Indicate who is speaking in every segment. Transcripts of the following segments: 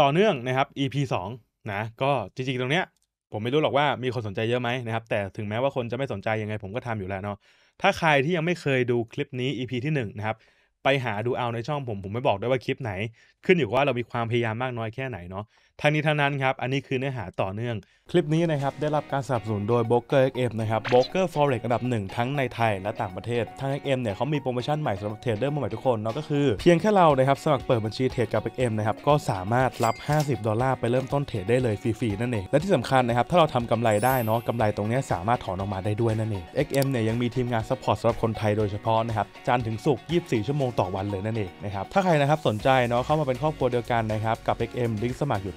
Speaker 1: ต่อเนื่องนะครับ EP 2นะก็จริงๆตรงเนี้ยผมไม่รู้หรอกว่ามีคนสนใจเยอะไหมนะครับแต่ถึงแม้ว่าคนจะไม่สนใจยังไงผมก็ทำอยู่แล้วเนาะถ้าใครที่ยังไม่เคยดูคลิปนี้ EP ที่1นะครับไปหาดูเอาในช่องผม ผมไม่บอกด้วยว่าคลิปไหนขึ้นอยู่ว่าเรามีความพยายามมากน้อยแค่ไหนเนาะทั้งนี้ทั้งนั้นครับ อันนี้คือเนื้อหาต่อเนื่อง คลิปนี้นะครับ ได้รับการสนับสนุนโดย b r o k e r XM นะครับ b r o k e r Forex อันดับหนึ่งทั้งในไทยและต่างประเทศ ทาง XM เนี่ยเขามีโปรโมชั่นใหม่สำหรับเทรดเดอร์มใหม่ทุกคนเนาะก็คือ เพียงแค่เรานะครับ สมัครเปิดบัญชีเทรดกับ XM นะครับ ก็สามารถรับ 50 ดอลลาร์ไปเริ่มต้นเทรดได้เลยฟรีๆ นั่นเองและที่สำคัญนะครับถ้าเราทำกำไรได้เนาะกำไรตรงนี้สามารถถอนออกมาได้ด้วยนั่นเอง XM เนี่ยยังมีทีมงานซัพพอร์ตสำหรับคนไทยโดยเฉพาะนะครับจันถึงสุก24 ชั่วโมงต่อวันเลยนั่นเองนะครับถ้าใครนะครับสนใจเนาะเข้ามาเป็นครอบครัวเดียวกันนะครับกับ XM ลิงก์สมัครอยู่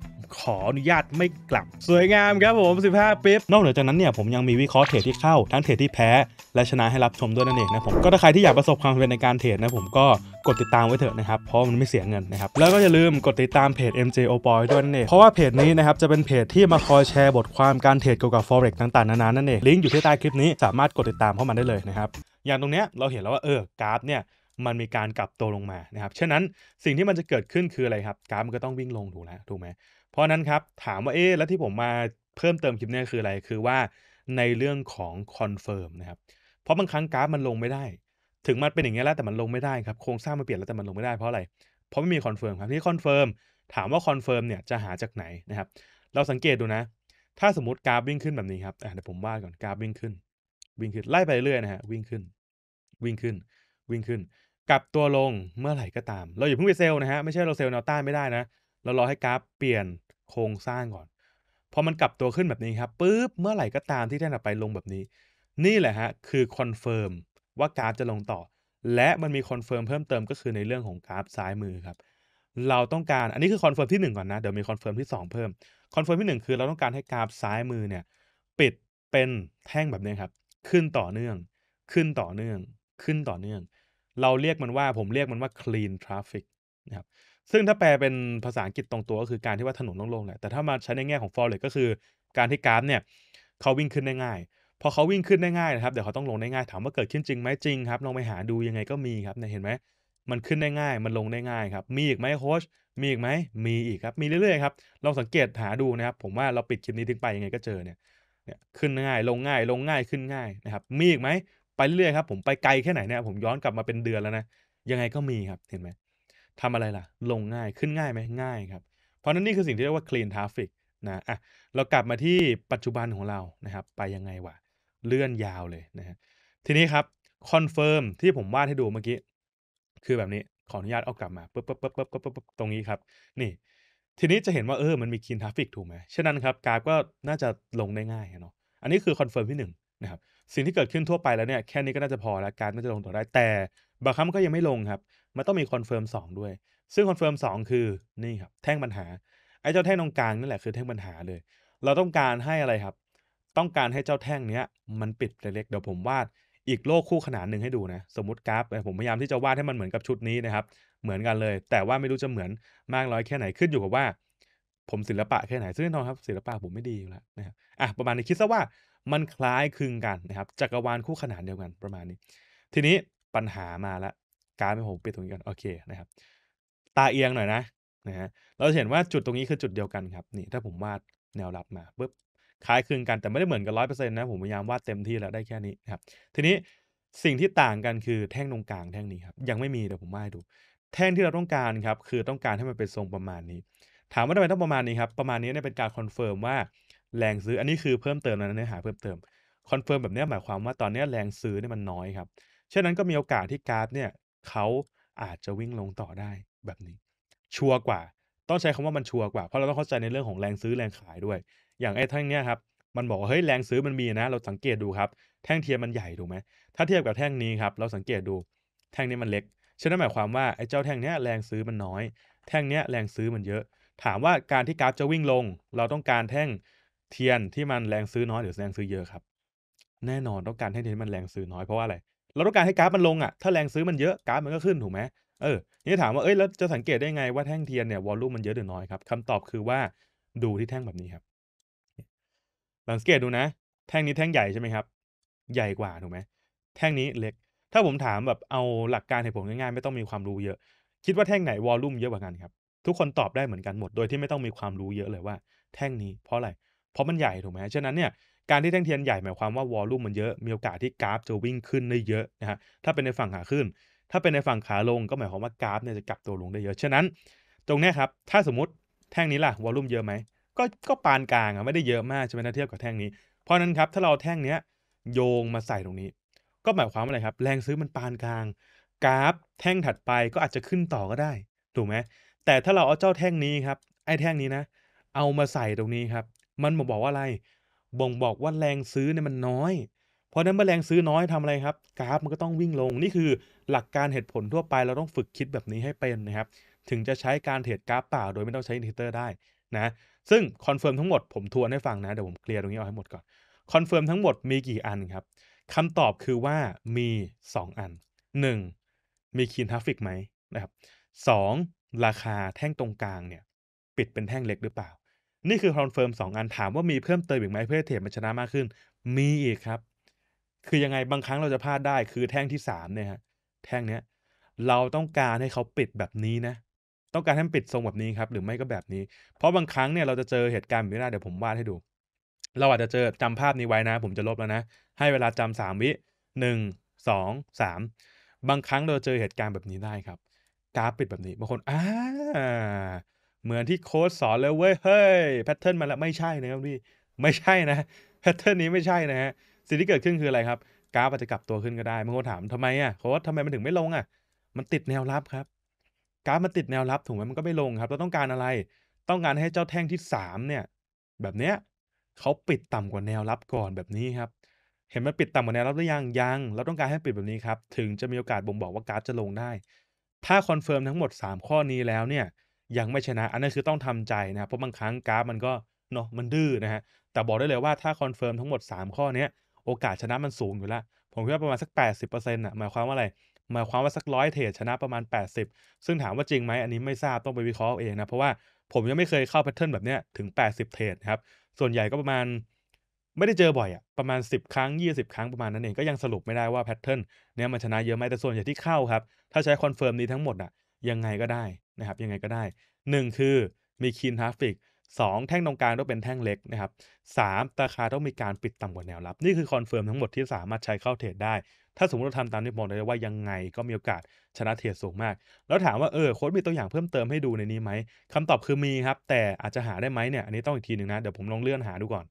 Speaker 1: ขออนุญาตไม่กลับสวยงามครับผม 15ปิ๊บนอกเหนือจากนั้นเนี่ยผมยังมีวิเคราะห์เทรดที่เข้า ทั้งเทรดที่แพ้ และชนะให้รับชมด้วยนั่นเองนะผม ก็ถ้าใครที่อยากประสบความสำเร็จในการเทรดนะผมก็กดติดตามไว้เถอะนะครับ เพราะมันไม่เสียเงินนะครับ แล้วก็อย่าลืมกดติดตามเพจ MJ o p o y ด้วยนั่นเอง เพราะว่าเพจนี้นะครับจะเป็นเพจที่มาคอยแชร์บทความการเทรดเกี่ยวกับ forex ต่าง ๆ นานา นั่นเอง ลิงก์อยู่ที่ใต้คลิปนี้สามารถกดติดตามเข้ามาได้เลยนะครับ อย่างตรงเนี้ยเราเห็นแล้วว่าเออกราฟเนี่ยมันมีการกลับตัวลงมานะครับฉะนั้นสิ่งที่มันจะเกิดขึ้นคืออะไรครับกราฟมันก็ต้องวิ่งลงถูกแล้วถูกไหมเพราะนั้นครับ ถามว่าเอ๊ะแล้วที่ผมมาเพิ่มเติมคลิปนี้คืออะไร คือว่าในเรื่องของคอนเฟิร์มนะครับ เพราะบางครั้งกราฟมันลงไม่ได้ ถึงมันเป็นอย่างนี้แล้วแต่มันลงไม่ได้ครับโครงสร้างมันเปลี่ยนแล้วแต่มันลงไม่ได้เพราะอะไร เพราะไม่มีคอนเฟิร์มครับที่คอนเฟิร์มถามว่าคอนเฟิร์มเนี่ยจะหาจากไหนนะครับ เราสังเกตดูนะ ถ้าสมมติกราฟวิ่งขึ้นแบบนี้ครับเดี๋ยวผมวาดก่อนกราฟวิ่งขึ้น วิ่งขึ้นไล่ไปเรื่อยนะฮะวิ่งขึ้น วิ่งขึ้น วิ่งขึ้น กลับตัวลงเมื่อไหร่ก็ตามเราอย่าเพิ่งไปเซลนะฮะไม่ใช่เราเซลแนวต้านไม่ได้นะเรารอให้กราฟเปลี่ยนโครงสร้างก่อน พอมันกลับตัวขึ้นแบบนี้ครับปุ๊บเมื่อไหร่ก็ตามที่ไท่นไปลงแบบนี้ นี่แหละฮะคือคอนเฟิร์มว่ากราฟจะลงต่อ และมันมีคอนเฟิร์มเพิ่มเติมก็คือในเรื่องของกราฟซ้ายมือครับเราต้องการอันนี้คือคอนเฟิร์มที่1ก่อนนะเดี๋ยวมีคอนเฟิร์มที่2เพิ่มคอนเฟิร์มที่1คือเราต้องการให้กราฟซ้ายมือเนี่ย ปิดเป็นแท่งแบบนี้ครับ ขึ้นต่อเนื่อง ขึ้นต่อเนื่อง ขึ้นต่อเนื่อง เราเรียกมันว่าผมเรียกมันว่า clean traffic นะครับซึ่งถ้าแปลเป็นภาษาอังกฤษตรงตัวก็คือการที่ว่าถนนโล่งๆแหละ แต่ถ้ามาใช้ในแง่ของฟร์เรสก็คือการที่กราฟเนี่ยเขาวิ่งขึ้นได้ง่าย พอเขาวิ่งขึ้นได้ง่ายนะครับเดี๋ยวเขาต้องลงได้ง่าย ถามว่าเกิดขึ้นจริงไหมจริงครับลองไปหาดูยังไงก็มีครับเนี่ยเห็นไหมมันขึ้นได้ง่ายมันลงได้ง่ายครับ มีอีกไหมโค้ชมีอีกไหมมีอีกครับมีเรื่อยๆครับลองสังเกตหาดูนะครับผมว่าเราปิดคลิปนี้ทิ้งไปยังไงก็เจอเนี่ยเนี่ยขึ้นง่าย ลงง่ายลงง่ายขึ้นง่ายนะครับมีอีกไหมไปเรื่อยๆครับ ผมไปไกลแค่ไหนเนี่ยผมย้อนกลับมาเป็นเดือนแล้วนะยังไงก็มีครับเห็นไหมทำอะไรล่ะ ลงง่าย ขึ้นง่ายไหมง่ายครับ เพราะนั้นนี่คือสิ่งที่เรียกว่า clean traffic นะ อ่ะ เรากลับมาที่ปัจจุบันของเรา นะครับ ไปยังไงวะ เลื่อนยาวเลยนะฮะ ทีนี้ครับคอนเฟิร์มที่ผมวาดให้ดูเมื่อกี้ คือแบบนี้ ขออนุญาตเอากลับมา ปึ๊บปึ๊บปึ๊บปึ๊บปึ๊บปึ๊บ ตรงนี้ครับ นี่ ทีนี้จะเห็นว่า เออ มันมีคีนทราฟิกถูกไหม ฉะนั้นครับ กราฟก็น่าจะลงได้ง่ายเนาะ อันนี้คือคอนเฟิร์มที่1นนะครับ สิ่งที่เกิดขึ้นทั่วไปแล้วเนี่ย แค่นี้ก็น่าจะพอแล้วการน่าจะลงต่อได้แต่ บางครั้งก็ยังไม่ลงครับมันต้องมีคอนเฟิร์มสองด้วย ซึ่งคอนเฟิร์มสองคือนี่ครับแท่งปัญหา ไอ้เจ้าแท่งตรงกลางนั่นแหละคือแท่งปัญหาเลย เราต้องการให้อะไรครับ ต้องการให้เจ้าแท่งเนี้ย มันปิดเล็กๆเดี๋ยวผมวาดอีกโลกคู่ขนานหนึ่งให้ดูนะ สมมติกราฟผมพยายามที่จะวาดให้มันเหมือนกับชุดนี้นะครับเหมือนกันเลย แต่ว่าไม่รู้จะเหมือนมากน้อยแค่ไหนขึ้นอยู่กับว่าผมศิลปะแค่ไหนซึ่งแน่นอนครับ ศิลปะผมไม่ดีอยู่แล้วนะครับอ่ะประมาณนี้คิดซะว่า มันคล้ายคลึงกันนะครับจักรวาลคู่ขนานเดียวกันประมาณนี้ ทีนี้ปัญหามาแล้วการผมปิดตรงนี้ก่อนโอเคนะครับตาเอียงหน่อยนะนะฮะเราจะเห็นว่าจุดตรงนี้คือจุดเดียวกันครับนี่ ถ้าผมวาดแนวรับมาปุ๊บคล้ายคลึงกันแต่ไม่ได้เหมือนกันร้อยเปอร์เซ็นต์นะผมพยายามวาดเต็มที่แล้วได้แค่นี้นครับทีนี้สิ่งที่ต่างกันคือแท่งตรงกลางแท่งนี้ครับยังไม่มีเดี๋ยวผมวาดดู แท่งที่เราต้องการครับคือต้องการให้มันเป็นทรงประมาณนี้ ถามว่าทำไมต้องประมาณนี้ครับประมาณนี้เนี่ยเป็นการ คอนเฟิร์มว่าแรงซื้ออันนี้คือเพิ่มเติมนะเนื้อหาเพิ่มเติมคอนเฟิร์มแบบนี้หมายความว่าตอนนี้แรงซื้อเนี่ยมันน้อยครับเชนั้นก็มีโอกาสที่กราฟเนี่ยเขาอาจจะวิ่งลงต่อได้แบบนี้ ชัวร์กว่า ต้องใช้คำว่ามันชัวร์กว่า เพราะเราต้องเข้าใจในเรื่องของแรงซื้อแรงขายด้วย อย่างไอ้แท่งเนี้ยครับมันบอกว่าเฮ้ยแรงซื้อมันมีนะ เราสังเกตดูครับ แท่งเทียมมันใหญ่ถูกไหมถ้าเทียบกับแท่งนี้ครับเราสังเกตดูแท่งนี้มันเล็กฉะนั้นหมายความว่าไอ้เจ้าแท่งเนี้ยแรงซื้อมันน้อย แท่งเนี้ย แรงซื้อมันเยอะ ถามว่าการที่กราฟจะวิ่งลง เราต้องการแท่งเทียนที่มันแรงซื้อน้อย หรือแรงซื้อเยอะครับ แน่นอนต้องการแท่งเทียนมันแรงซื้อน้อยเพราะว่าอะไรเราต้องการให้กราฟมันลงอ่ะ ถ้าแรงซื้อมันเยอะ กราฟมันก็ขึ้น ถูกไหมเออ นี่ถามว่า เอ้ย แล้วจะสังเกตได้ไงว่าแท่งเทียนเนี่ยวอลลุ่มมันเยอะหรือน้อยครับคำตอบคือว่าดูที่แท่งแบบนี้ครับ สังเกตดูนะ แท่งนี้แท่งใหญ่ใช่ไหมครับ ใหญ่กว่าถูกไหมแท่งนี้เล็ก ถ้าผมถามแบบเอาหลักการให้ผมง่ายๆไม่ต้องมีความรู้เยอะ คิดว่าแท่งไหนวอลลุ่มเยอะกว่ากันครับ ทุกคนตอบได้เหมือนกันหมดโดยที่ไม่ต้องมีความรู้เยอะเลยว่าแท่งนี้เพราะอะไร เพราะมันใหญ่ถูกไหมฉะนั้นเนี่ยการที่แท่งเทียนใหญ่หมายความว่าวอลลุ่มมันเยอะมีโอกาสที่กราฟจะวิ่งขึ้นได้เยอะนะฮะถ้าเป็นในฝั่งขาขึ้น ถ้าเป็นในฝั่งขาลงก็หมายความว่ากราฟเนี่ยจะกลับตัวลงได้เยอะ ฉะนั้น ตรงนี้ครับถ้าสมมติแท่งนี้ล่ะวอลลุ่มเยอะไหมก็ก็ปานกลางอะไม่ได้เยอะมากใช่ไหมถ้าเทียบกับแท่งนี้ เพราะนั้นครับถ้าเราแท่งเนี้ยโยงมาใส่ตรงนี้ ก็หมายความว่าอะไรครับแรงซื้อมันปานกลาง กราฟแท่งถัดไปก็อาจจะขึ้นต่อก็ได้ถูกไหมแต่ถ้าเราเอาเจ้าแท่งนี้ครับไอ้แท่งนี้นะ เอามาใส่ตรงนี้ครับมันบอกว่าอะไรบ่งบอกว่าแรงซื้อเนี่ยมันน้อย เพราะนั้นเมื่อแรงซื้อน้อยทำอะไรครับ กราฟมันก็ต้องวิ่งลงนี่คือหลักการเหตุผลทั่วไปเราต้องฝึกคิดแบบนี้ให้เป็นนะครับ ถึงจะใช้การเทรดกราฟเปล่า โดยไม่ต้องใช้อินดิเทตอร์ได้นะซึ่งคอนเฟิร์มทั้งหมด ผมทวนให้ฟังนะ เดี๋ยวผมเคลียร์ตรงนี้เอาให้หมดก่อนคอนเฟิร์มทั้งหมดมีกี่อันครับคำตอบคือว่ามี 2 อัน 1. มีคีนทราฟิกไหมนะครับสราคาแท่งตรงกลางเนี่ยปิดเป็นแท่งเล็กหรือเปล่านี่คือคอนเฟิร์ม2อันถามว่ามีเพิ่มเติมอีกไหมเพื่อเทรดมันชนะมากขึ้น มีอีกครับ คือยังไงบางครั้งเราจะพลาดได้คือแท่งที่3เนี่ยฮะแท่งเนี้ย เราต้องการให้เขาปิดแบบนี้นะต้องการให้มันปิดทรงแบบนี้ครับ หรือไม่ก็แบบนี้เพราะบางครั้งเนี่ยเราจะเจอเหตุการณ์แบบนี้เดี๋ยวผมวาดให้ดู เราอาจจะเจอจำภาพนี้ไว้นะ ผมจะลบแล้วนะให้เวลาจำ3วิหนึ่งสองสามบางครั้งเราเจอเหตุการณ์แบบนี้ได้ครับกราฟปิดแบบนี้ บางคนอ่าเหมือนที่โค้ดสอนเลยเว้ยเฮ้ยแพทเทิร์นมาแล้วไม่ใช่นะครับพี่ไม่ใช่นะแพทเทิร์นนี้ไม่ใช่นะฮะสิ่งที่เกิดขึ้นคืออะไรครับกราฟอาจจะกลับตัวขึ้นก็ได้บางคนถามทำไมอ่ะโค้ดทำไมมันถึงไม่ลงอ่ะ มันติดแนวรับครับกราฟมันติดแนวรับถูกไหมมันก็ไม่ลงครับ เราต้องการอะไร ต้องการให้เจ้าแท่งที่3เนี่ยแบบเนี้ยเขาปิดต่ำกว่าแนวรับก่อนแบบนี้ครับ เห็นมันปิดต่ำกว่าแนวรับหรือยังยังเราต้องการให้ปิดแบบนี้ครับถึงจะมีโอกาสบ่งบอกว่ากราฟจะลงได้ ถ้าคอนเฟิร์มทั้งหมด3 ข้อนี้แล้วเนี่ยยังไม่ชนะ อันนั้นคือต้องทำใจนะเพราะบางครั้งกราฟมันก็เนาะมันดื้อนะฮะ แต่บอกได้เลยว่าถ้าคอนเฟิร์มทั้งหมด 3 ข้อนี้โอกาสชนะมันสูงอยู่แล้ว ผมคิดว่าประมาณสัก 80%อนะ่ะหมายความว่าอะไรหมายความว่าสักร้อยเทรดชนะประมาณ 80 ซึ่งถามว่าจริงไหม อันนี้ไม่ทราบต้องไปวิเคราะห์เองนะ เพราะว่าผมยังไม่เคยเข้าแพทเทิร์นแบบเนี้ยถึง 80เทรดครับ ส่วนใหญ่ก็ประมาณไม่ได้เจอบ่อยอะประมาณ 10 ครั้ง 20 ครั้งประมาณนั้นเองก็ยังสรุปไม่ได้ว่าแพทเทิร์นเนี้ยมันชนะเยอะไหมแต่ส่วนใหญ่ที่เข้าครับถ้าใช้คอนเฟิร์มนี้ทั้งหมดอะยังไงก็ได้ะครับยังไงก็ได้1คือมีคีนทราฟิก 2 แท่งตรงกลางต้องเป็นแท่งเล็กนะครับสาราคาต้องมีการปิดต่ำกว่าแนวรับ นี่คือคอนเฟิร์มทั้งหมดที่สามารถใช้เข้าเทรดได้ ถ้าสมมติเราทำตามที่บอกเลยว่ายังไงก็มีโอกาสชนะเทรดสูงมาก แล้วถามว่า เออ โค้ดมีตัวอย่างเพิ่มเติมให้ดูในนี้ไหมคำตอบคือมีครับ แต่อาจจะหาได้ไหมเนี่ยอันนี้ต้องอีกทีหนึ่งนะเดี๋ยวผมลองเลื่อนหาดูก่อน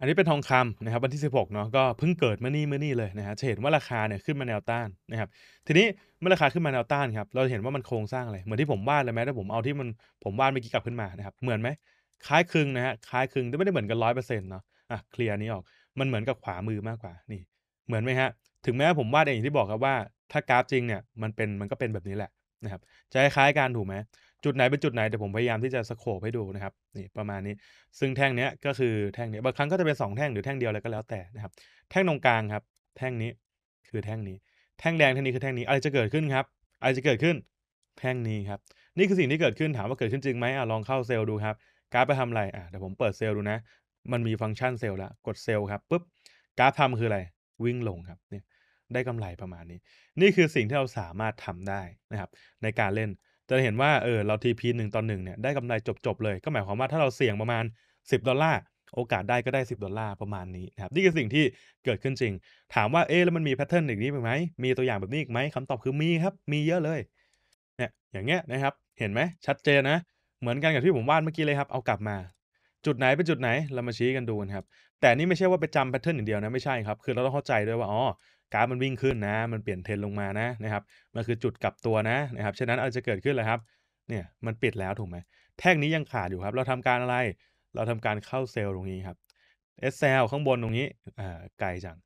Speaker 1: อันนี้เป็นทองคำนะครับวันที่ 16เนาะก็เพิ่งเกิดเมื่อนี่เมื่อนี่เลยนะฮะเห็นว่าราคาเนี่ยขึ้นมาแนวต้านนะครับ ทีนี้เมื่อราคาขึ้นมาแนวต้านครับเราจะเห็นว่ามันโครงสร้างอะไรเหมือนที่ผมวาดเลยไหมถ้าผมเอาที่มันผมวาดเมื่อกี้กลับขึ้นมานะครับเหมือนไหม คล้ายครึ่งนะฮะคล้ายครึ่งแต่ไม่ได้เหมือนกันร้อยเปอร์เซ็นต์เนาะอ่ะเคลียร์นี้ออกมันเหมือนกับขวามือมากกว่านี่ เหมือนไหมฮะ ถึงแม้ผมวาดเองอย่างที่บอกครับว่าถ้ากราฟจริงเนี่ยมันเป็นมันก็เป็นแบบนี้แหละนะครับจะคล้ายกันถูกไหมจุดไหนเป็นจุดไหนเดี๋ยวผมพยายามที่จะสโคปให้ดูนะครับ นี่ประมาณนี้ซึ่งแท่งเนี้ยก็คือแท่งเนี้ยบางครั้งก็จะเป็น 2 แท่งหรือแท่งเดียวอะไรก็แล้วแต่นะครับแท่งตรงกลางครับ แท่งนี้ คือแท่งนี้แท่งแดงแท่งนี้คือแท่งนี้อะไรจะเกิดขึ้นครับ อะไรจะเกิดขึ้นแท่งนี้ครับ นี่คือสิ่งที่เกิดขึ้น ถามว่าเกิดขึ้นจริงไหมอ่ะลองเข้าเซลล์ดูครับกราฟไปทำอะไรอ่ะเดี๋ยวผมเปิดเซลล์ดูนะมันมีฟังก์ชันเซลล์ละกดเซลล์ครับปุ๊บกราฟทำคืออะไรวิ่งลงครับเนี่ยได้กำไรประมาณนี้ นี่คือสิ่งที่เราสามารถทำได้นะครับในการเล่นจะเห็นว่าเออเรา TP 1ต่อ1เนี่ยได้กำไรจบ ๆ เลย ก็หมายความว่าถ้าเราเสี่ยงประมาณ 10 ดอลลาร์ โอกาสได้ก็ได้ 10 ดอลลาร์ ประมาณนี้นะครับนี่คือสิ่งที่เกิดขึ้นจริง ถามว่า เออแล้วมันมีแพทเทิร์นอย่างนี้ไหมมีตัวอย่างแบบนี้อีกไหมคำตอบคือมีครับ มีเยอะเลยเนี่ยอย่างเงี้ยนะครับ เห็นไหมชัดเจนนะ เหมือนกันกับที่ผมวาดเมื่อกี้เลยครับเอากลับมา จุดไหนเป็นจุดไหนเรามาชี้กันดูนครับแต่นี่ไม่ใช่ว่าไปจำแพทเทิร์นอย่างเดียวนะไม่ใช่ครับคือเราต้องเข้าใจด้วยว่าอ๋อกราฟมันวิ่งขึ้นนะ มันเปลี่ยนเทรนลงมานะนะครับ มันคือจุดกลับตัวนะนะครับ ฉะนั้นอาจจะเกิดขึ้นเลยครับ เนี่ยมันปิดแล้วถูกไหม แท่งนี้ยังขาดอยู่ครับ เราทำการอะไร เราทำการเข้าเซลล์ตรงนี้ครับ SL ข้างบนตรงนี้อ่าไกลจัง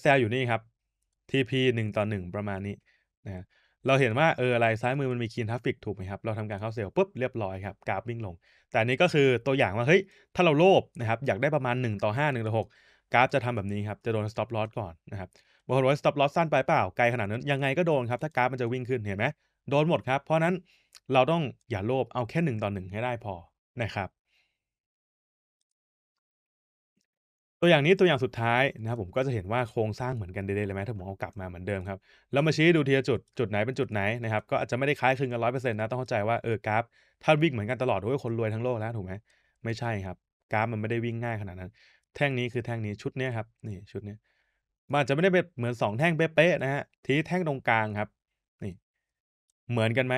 Speaker 1: SL อยู่นี่ครับ TP 1ต่อ1 ประมาณนี้นะเราเห็นว่า เอออะไรซ้ายมือมันมีคีนทัฟฟิกถูกไหมครับ เราทำการเข้าเซลล์ปุ๊บเรียบร้อยครับ กราฟวิ่งลง แต่นี้ก็คือตัวอย่างว่าเฮ้ย ถ้าเราโลภนะครับ อยากได้ประมาณ1ต่อ5 1ต่อ6กราฟจะทำแบบนี้ครับ จะโดนสต็อปลอสก่อนนะครับบอกว่าสต็อปลอสสั้นไปเปล่า ไกลขนาดนั้นยังไงก็โดนครับ ถ้ากราฟมันจะวิ่งขึ้นเห็นไหมโดนหมดครับ เพราะนั้นเราต้องอย่าโลภเอาแค่หนึ่งต่อหนึ่งให้ได้พอนะครับ ตัวอย่างนี้ตัวอย่างสุดท้ายนะครับ ผมก็จะเห็นว่าโครงสร้างเหมือนกันเด้เลยไหมถ้าผมเอากลับมาเหมือนเดิมครับ แล้วมาชี้ดูทีละจุดจุดไหนเป็นจุดไหนนะครับ ก็อาจจะไม่ได้คล้ายคลึงกันร้อยเปอร์เซ็นต์นะต้องเข้าใจว่าเออกราฟถ้าวิ่งเหมือนกันตลอดดอวยคนรวยทั้งโลกแล้วถูกไหมไม่ใช่ครับกราฟมันไม่ได้วิ่งง่ายขนาดนั้น แท่งนี้คือแท่งนี้ชุดนี้ครับนี่ชุดนี้มันอาจจะไม่ได้เป็นเหมือนสองแท่งเป๊ะๆนะฮะทีแท่งตรงกลางครับ นี่ เหมือนกันไหม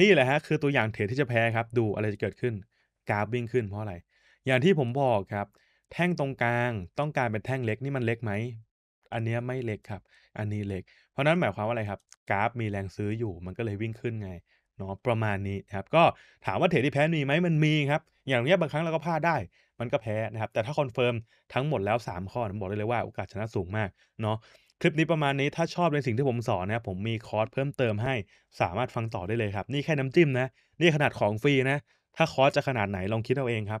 Speaker 1: นี่แหละฮะ คือตัวอย่างเทรดที่จะแพ้ครับ ดูอะไรจะเกิดขึ้น กราฟวิ่งขึ้นเพราะอะไรอย่างที่ผมบอกครับ แท่งตรงกลาง ต้องการเป็นแท่งเล็ก นี่มันเล็กไหมอันนี้ไม่เล็กครับ อันนี้เล็กเพราะนั้นหมายความว่าอะไรครับ กราฟมีแรงซื้ออยู่ มันก็เลยวิ่งขึ้นไงเนาะประมาณนี้ครับ ก็ถามว่าเทรดที่แพ้มีไหม มันมีครับอย่างเนี้ยบางครั้งเราก็พลาดได้มันก็แพ้นะครับ แต่ถ้าคอนเฟิร์มทั้งหมดแล้ว 3 ข้อผมบอกได้เลยว่า โอกาสชนะสูงมากเนาะคลิปนี้ประมาณนี้ถ้าชอบในสิ่งที่ผมสอนนะผมมีคอร์สเพิ่มเติมให้สามารถฟังต่อได้เลยครับ นี่แค่น้ำจิ้มนะ นี่ขนาดของฟรีนะ ถ้าคอร์สจะขนาดไหน ลองคิดเอาเองครับ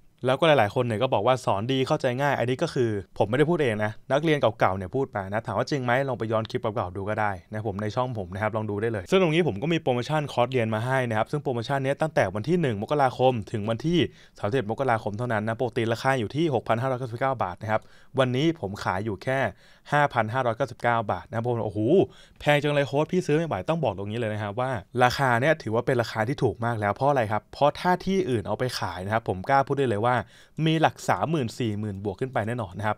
Speaker 1: แล้วก็หลายๆ คนเนี่ยก็บอกว่าสอนดีเข้าใจง่าย อันนี้ก็คือ ผมไม่ได้พูดเองนะ นักเรียนเก่า ๆ เนี่ยพูดมานะ ถามว่าจริงไหมลองไปย้อนคลิปเก่าๆดูก็ได้นะผมในช่องผมนะครับ ลองดูได้เลย ซึ่งตรงนี้ผมก็มีโปรโมชั่นคอร์สเรียนมาให้นะครับ ซึ่งโปรโมชั่นนี้ตั้งแต่วันที่ 1 มกราคม ถึงวันที่ 31 มกราคมเท่านั้นนะปกติราคาอยู่ที่ 6,599 บาทนะครับวันนี้ผมขายอยู่แค่ 5,599 บาทนะผมโอ้โหแพงจังเลยโค้ดพี่ซื้อไม่ไหวต้องบอกตรงนี้เลยนะครับว่า ราคาเนี่ยถือว่าเป็นราคาที่ถูกมากแล้วเพราะอะไรครับเพราะถ้าที่อื่นเอาไปขายนะครับผมกล้าพูดได้เลยว่าว่ามีหลัก3 0 0 0 0 4 0 0 0 0 บวกขึ้นไปแน่นอนนะครับ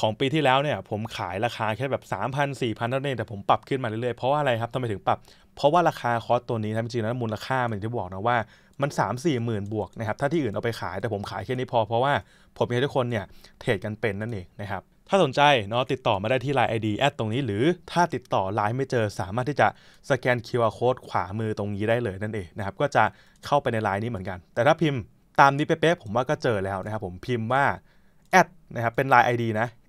Speaker 1: ของปีที่แล้วเนี่ยผมขายราคาแค่แบบ 3 0 0 0 4 0 0ันั่นเองแต่ผมปรับขึ้นมาเรื่อยๆเพราะว่าอะไรครับทำไมถึงปรับ เพราะว่าราคาคอสตัวนี้นะจริงๆแล้วมูลค่ามันที่บอกนะว่ามัน 3 4มสี่หมื่นบวกนะครับถ้าที่อื่นเอาไปขายแต่ผมขายแค่นี้พอเพราะว่าผมอยากให้ทุกคนเนี่ยเทรดกันเป็นนั่นเองนะครับถ้าสนใจเนาะติดต่อมาได้ที่ไลน์ ID แอดตรงนี้หรือถ้าติดต่อไลน์ไม่เจอสามารถที่จะสแกน QR Code ขวามือตรงนี้ได้เลยนั่นเองนะครับก็จะเข้าไปในไลน์นี้เหมือนกันแต่ถ้าพิมพ์ตามนี้เป๊ะๆผมว่าก็เจอแล้วนะครับผมพิมพ์ว่าแอดนะครับเป็นไลน์ ID นะ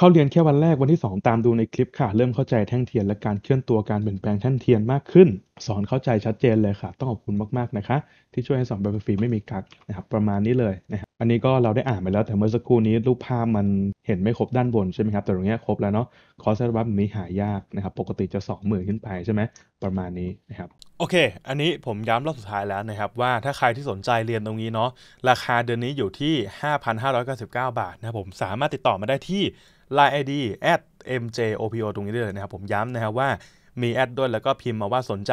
Speaker 1: เข้าเรียนแค่วันแรกวันที่ 2 ตามดูในคลิปค่ะ เริ่มเข้าใจแท่งเทียน และการเคลื่อนตัวการ เปลี่ยนแปลงแท่งเทียนมากขึ้น สอนเข้าใจชัดเจนเลยค่ะ ต้องขอบคุณมากๆนะคะ ที่ช่วยให้สอนแบบฟรีไม่มีกักนะครับประมาณนี้เลยนะครับอันนี้ก็เราได้อ่านไปแล้ว แต่เมื่อสักครู่นี้ รูปภาพมันเห็นไม่ครบด้านบนใช่ไหมครับแต่ตรงนี้ครบแล้วเนาะคอร์สเซอร์บัฟนี้หายากนะครับปกติจะ2มื่นขึ้นไปใช่ไหมประมาณนี้นะครับโอเค อันนี้ผมย้ำรอบสุดท้ายแล้วนะครับ ว่าถ้าใครที่สนใจเรียนตรงนี้เนาะราคาเดือนนี้อยู่ที่ 5,599 บาทนะครับ ผมสามารถติดต่อมาได้ที่ Line ID at mjopo ตรงนี้ได้เลยนะครับ ผมย้ำนะครับว่ามีแอดด้วยแล้วก็พิมพ์มาว่าสนใจ